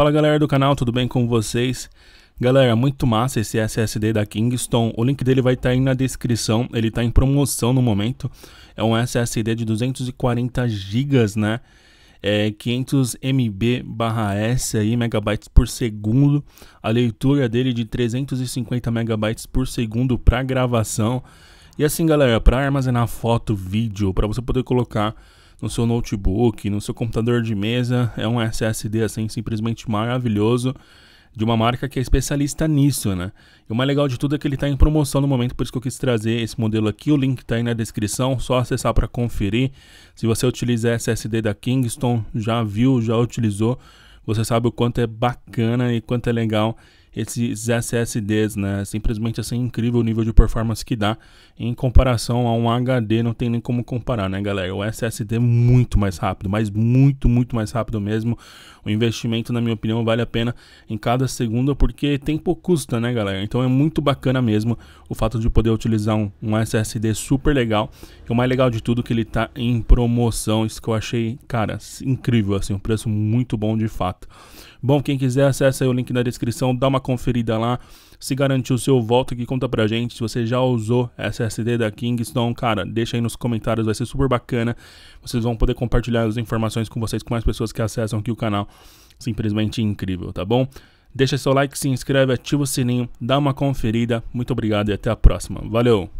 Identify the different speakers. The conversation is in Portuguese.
Speaker 1: Fala galera do canal, tudo bem com vocês? Galera, muito massa esse SSD da Kingston, o link dele vai estar tá aí na descrição, ele está em promoção no momento, é um SSD de 240 GB, né? É 500 MB barra S aí, megabytes por segundo, a leitura dele de 350 megabytes por segundo para gravação, e assim galera, para armazenar foto, vídeo, para você poder colocar no seu notebook, no seu computador de mesa. É um SSD assim simplesmente maravilhoso de uma marca que é especialista nisso, né? E o mais legal de tudo é que ele está em promoção no momento, por isso que eu quis trazer esse modelo aqui. O link está aí na descrição, só acessar para conferir. Se você utiliza SSD da Kingston, já viu, já utilizou, você sabe o quanto é bacana e quanto é legal esses SSDs, né? Simplesmente assim, incrível o nível de performance que dá em comparação a um HD, não tem nem como comparar, né, galera? O SSD é muito mais rápido, mas muito, muito mais rápido mesmo. O investimento, na minha opinião, vale a pena em cada segunda, porque tempo custa, né, galera? Então é muito bacana mesmo o fato de poder utilizar um, um SSD super legal. E o mais legal de tudo é que ele tá em promoção, isso que eu achei, cara, incrível, assim, um preço muito bom de fato. Bom, quem quiser acessa o link na descrição, dá uma conferida lá se garantiu seu voto aqui, conta pra gente se você já usou SSD da Kingston, cara, deixa aí nos comentários, vai ser super bacana, vocês vão poder compartilhar as informações com vocês, com mais pessoas que acessam aqui o canal, simplesmente incrível, tá bom? Deixa seu like, se inscreve, ativa o sininho, dá uma conferida, muito obrigado e até a próxima, valeu!